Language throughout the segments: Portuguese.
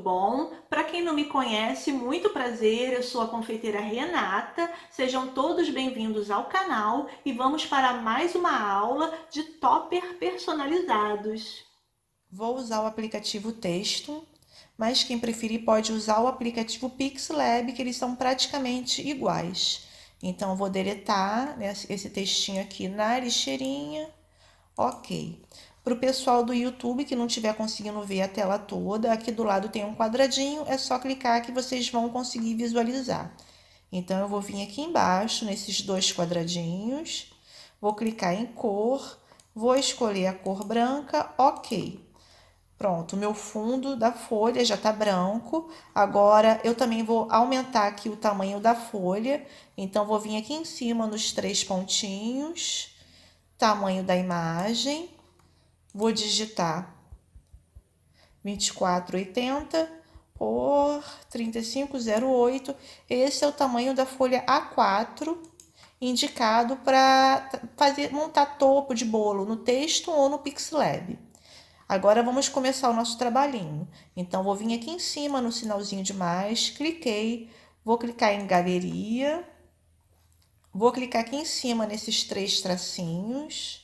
bom? Para quem não me conhece, muito prazer, eu sou a confeiteira Renata. Sejam todos bem-vindos ao canal e vamos para mais uma aula de topper personalizados. Vou usar o aplicativo Texto, mas quem preferir pode usar o aplicativo PixLab, que eles são praticamente iguais. Então, vou deletar né, esse textinho aqui na lixeirinha. Ok. Para o pessoal do YouTube que não estiver conseguindo ver a tela toda, aqui do lado tem um quadradinho, é só clicar que vocês vão conseguir visualizar. Então, eu vou vir aqui embaixo, nesses dois quadradinhos, vou clicar em cor, vou escolher a cor branca, ok. Pronto, meu fundo da folha já tá branco. Agora, eu também vou aumentar aqui o tamanho da folha. Então, vou vir aqui em cima nos três pontinhos, tamanho da imagem. Vou digitar 2480 por 3508. Esse é o tamanho da folha A4 indicado para fazer montar topo de bolo no texto ou no Pixlab. Agora vamos começar o nosso trabalhinho. Então vou vir aqui em cima no sinalzinho de mais, cliquei, vou clicar em galeria. Vou clicar aqui em cima nesses três tracinhos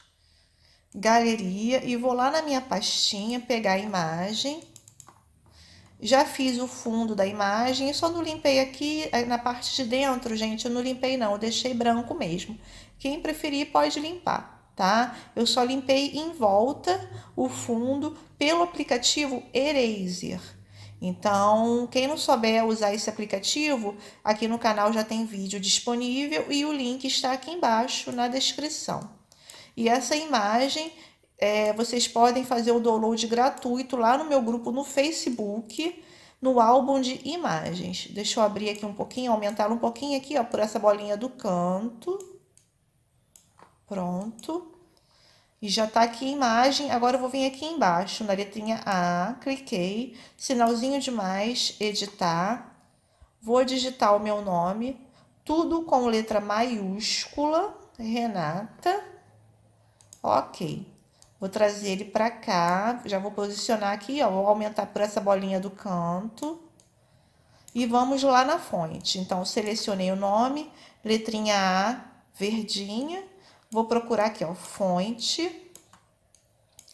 galeria e vou lá na minha pastinha pegar a imagem. Já fiz o fundo da imagem, só não limpei aqui eh, na parte de dentro, gente, eu não limpei não, eu deixei branco mesmo. Quem preferir pode limpar, tá? Eu só limpei em volta o fundo pelo aplicativo Eraser. Então, quem não souber usar esse aplicativo, aqui no canal já tem vídeo disponível e o link está aqui embaixo na descrição. E essa imagem é, vocês podem fazer o download gratuito lá no meu grupo no Facebook, no álbum de imagens. Deixa eu abrir aqui um pouquinho, aumentar um pouquinho aqui, ó, por essa bolinha do canto. Pronto. E já tá aqui a imagem. Agora eu vou vir aqui embaixo, na letrinha A, cliquei, sinalzinho de mais, editar. Vou digitar o meu nome, tudo com letra maiúscula, Renata Ok. Vou trazer ele pra cá, já vou posicionar aqui, ó, vou aumentar por essa bolinha do canto. E vamos lá na fonte. Então, selecionei o nome, letrinha A, verdinha. Vou procurar aqui, ó, fonte.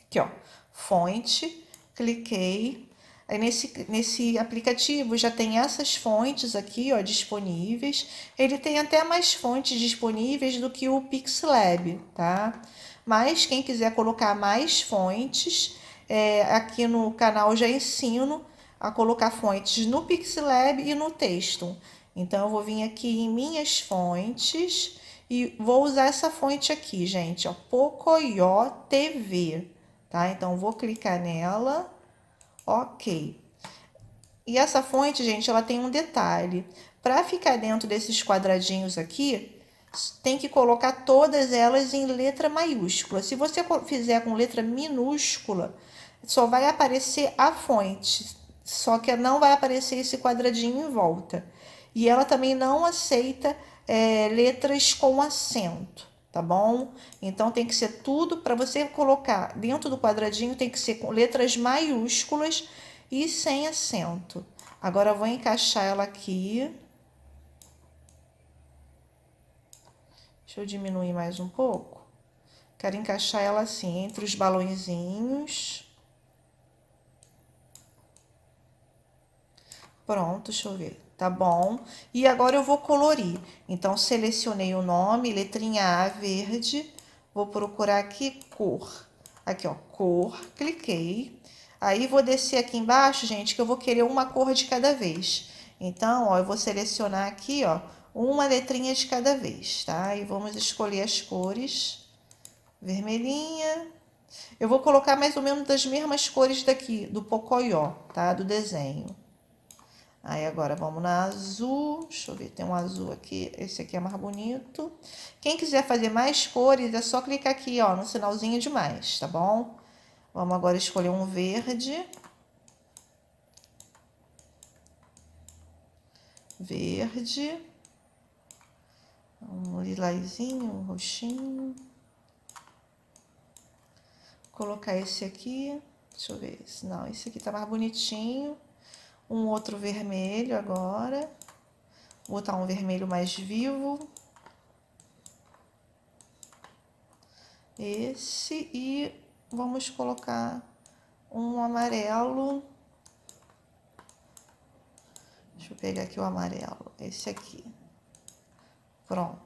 Aqui, ó, fonte. Cliquei. Aí, nesse, nesse aplicativo já tem essas fontes aqui, ó, disponíveis. Ele tem até mais fontes disponíveis do que o PixLab, tá? Tá? Mas quem quiser colocar mais fontes, é, aqui no canal já ensino a colocar fontes no Pixlab e no texto. Então, eu vou vir aqui em minhas fontes e vou usar essa fonte aqui, gente, ó, Pocoyo TV, tá? Então, vou clicar nela, ok. E essa fonte, gente, ela tem um detalhe. Para ficar dentro desses quadradinhos aqui, tem que colocar todas elas em letra maiúscula. Se você fizer com letra minúscula, só vai aparecer a fonte, só que não vai aparecer esse quadradinho em volta. E ela também não aceita é, letras com acento, tá bom? Então tem que ser tudo para você colocar dentro do quadradinho, tem que ser com letras maiúsculas e sem acento. Agora vou encaixar ela aqui. Deixa eu diminuir mais um pouco. Quero encaixar ela assim, entre os balõezinhos. Pronto, deixa eu ver. Tá bom? E agora eu vou colorir. Então, selecionei o nome, letrinha A verde. Vou procurar aqui cor. Aqui, ó, cor. Cliquei. Aí, vou descer aqui embaixo, gente, que eu vou querer uma cor de cada vez. Então, ó, eu vou selecionar aqui, ó, uma letrinha de cada vez, tá? E vamos escolher as cores. Vermelhinha. Eu vou colocar mais ou menos das mesmas cores daqui, do Pocoyó, tá? Do desenho. Aí agora vamos na azul, deixa eu ver, tem um azul aqui, esse aqui é mais bonito. Quem quiser fazer mais cores, é só clicar aqui, ó, no sinalzinho de mais, tá bom? Vamos agora escolher um verde. Verde um lilazinho, um roxinho. Vou colocar esse aqui, deixa eu ver, esse. não, esse aqui tá mais bonitinho. Um outro vermelho agora, vou botar um vermelho mais vivo. Esse e vamos colocar um amarelo. Deixa eu pegar aqui o amarelo, esse aqui. Pronto.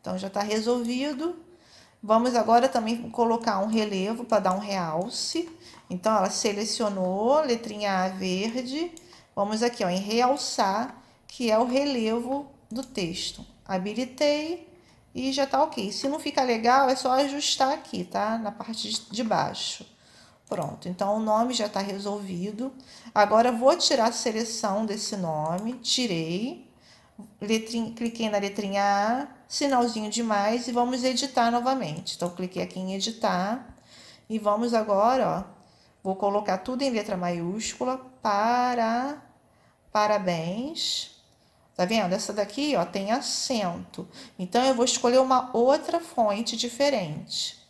Então já está resolvido. Vamos agora também colocar um relevo para dar um realce. Então, ela selecionou, letrinha A verde. Vamos aqui, ó, em realçar, que é o relevo do texto. Habilitei e já tá ok. Se não ficar legal, é só ajustar aqui, tá? Na parte de baixo. Pronto, então o nome já está resolvido. Agora, vou tirar a seleção desse nome. Tirei letrinha, cliquei na letrinha A, sinalzinho de mais e vamos editar novamente. Então, cliquei aqui em editar e vamos agora, ó, vou colocar tudo em letra maiúscula para parabéns. Tá vendo? Essa daqui, ó, tem acento. Então, eu vou escolher uma outra fonte diferente.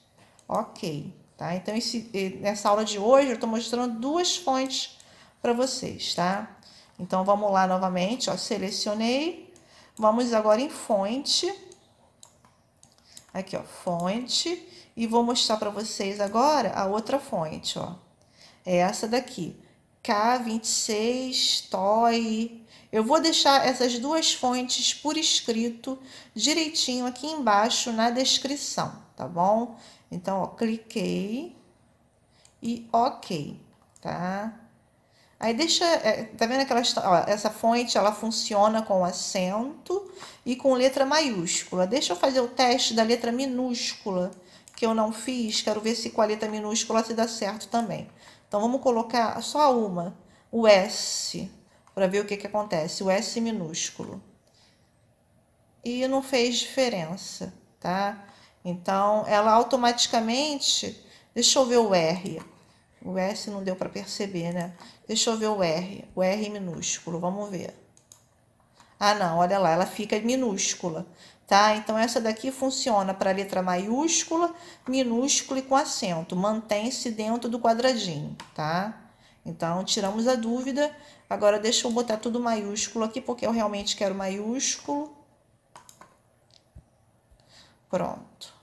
Ok, tá? Então, esse, nessa aula de hoje, eu tô mostrando duas fontes para vocês, tá? Então, vamos lá novamente, ó, selecionei. Vamos agora em fonte. Aqui, ó, fonte. E vou mostrar para vocês agora a outra fonte, ó. É essa daqui, K26 Toy. Eu vou deixar essas duas fontes por escrito direitinho aqui embaixo na descrição, tá bom? Então, ó, cliquei e ok, tá? Aí deixa, é, tá vendo aquela ó, essa fonte, ela funciona com acento e com letra maiúscula. Deixa eu fazer o teste da letra minúscula que eu não fiz, quero ver se com a letra minúscula se dá certo também. Então vamos colocar só uma, o S, para ver o que que acontece, o S minúsculo. E não fez diferença, tá? Então ela automaticamente, deixa eu ver o R. O S não deu para perceber, né? Deixa eu ver o R. O R minúsculo, vamos ver. Ah, não, olha lá, ela fica minúscula, tá? Então, essa daqui funciona para letra maiúscula, minúscula e com acento. Mantém-se dentro do quadradinho, tá? Então, tiramos a dúvida. Agora, deixa eu botar tudo maiúsculo aqui, porque eu realmente quero maiúsculo. Pronto.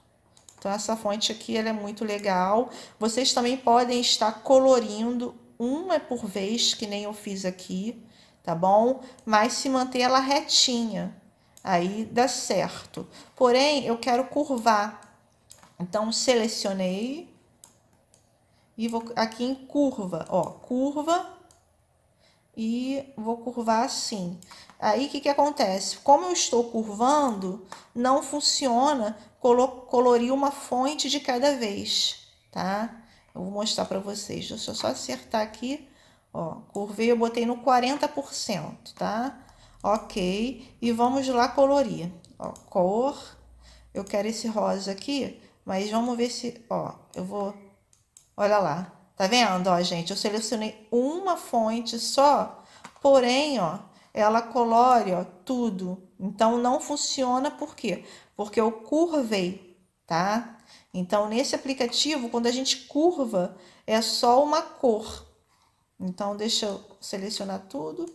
Então essa fonte aqui ela é muito legal. Vocês também podem estar colorindo uma por vez, que nem eu fiz aqui, tá bom? Mas se manter ela retinha, aí dá certo. Porém, eu quero curvar. Então selecionei e vou aqui em curva, ó, curva e vou curvar assim. Aí, o que, que acontece? Como eu estou curvando, não funciona colorir uma fonte de cada vez, tá? Eu vou mostrar para vocês. Deixa eu só acertar aqui. Ó, curvei, eu botei no 40%, tá? Ok. E vamos lá colorir. Ó, cor. Eu quero esse rosa aqui, mas vamos ver se... Ó, eu vou... Olha lá. Tá vendo, ó, gente? Eu selecionei uma fonte só, porém, ó, ela colore, ó, tudo. Então não funciona por quê? Porque eu curvei, tá? Então nesse aplicativo, quando a gente curva, é só uma cor. Então deixa eu selecionar tudo.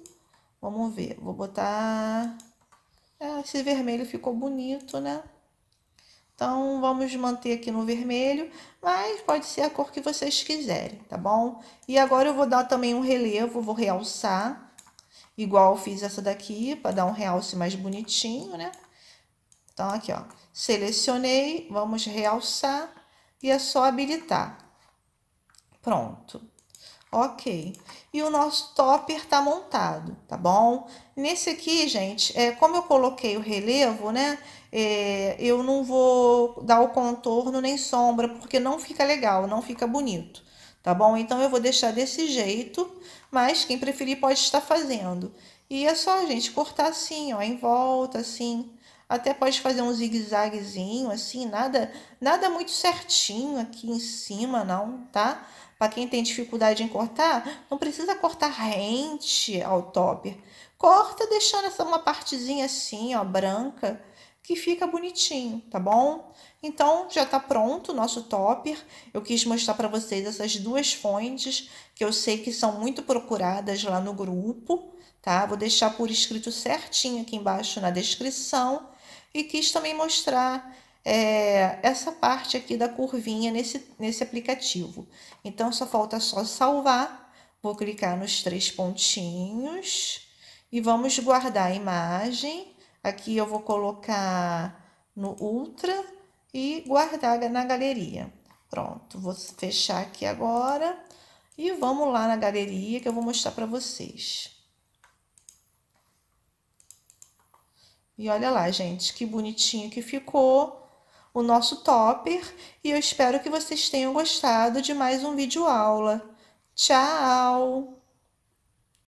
Vamos ver, vou botar ah, esse vermelho ficou bonito, né? Então, vamos manter aqui no vermelho, mas pode ser a cor que vocês quiserem, tá bom? E agora eu vou dar também um relevo, vou realçar. Igual fiz essa daqui, para dar um realce mais bonitinho, né? Então, aqui, ó. Selecionei, vamos realçar e é só habilitar. Pronto. Ok. E o nosso topper tá montado, tá bom? Nesse aqui, gente, é, como eu coloquei o relevo, né? É, eu não vou dar o contorno nem sombra, porque não fica legal, não fica bonito tá bom? Então eu vou deixar desse jeito, mas quem preferir pode estar fazendo. E é só, gente, cortar assim, ó, em volta, assim. Até pode fazer um zigue-zaguezinho, assim, nada, nada muito certinho aqui em cima, não, tá? Para quem tem dificuldade em cortar, não precisa cortar rente ao top Corta deixando essa uma partezinha assim, ó, branca, que fica bonitinho, tá bom? Então já tá pronto o nosso topper. Eu quis mostrar para vocês essas duas fontes que eu sei que são muito procuradas lá no grupo, tá? Vou deixar por escrito certinho aqui embaixo na descrição e quis também mostrar é, essa parte aqui da curvinha nesse, nesse aplicativo. Então só falta só salvar. Vou clicar nos três pontinhos e vamos guardar a imagem Aqui eu vou colocar no ultra e guardar na galeria. Pronto, vou fechar aqui agora e vamos lá na galeria que eu vou mostrar para vocês. E olha lá, gente, que bonitinho que ficou o nosso topper e eu espero que vocês tenham gostado de mais um vídeo aula. Tchau!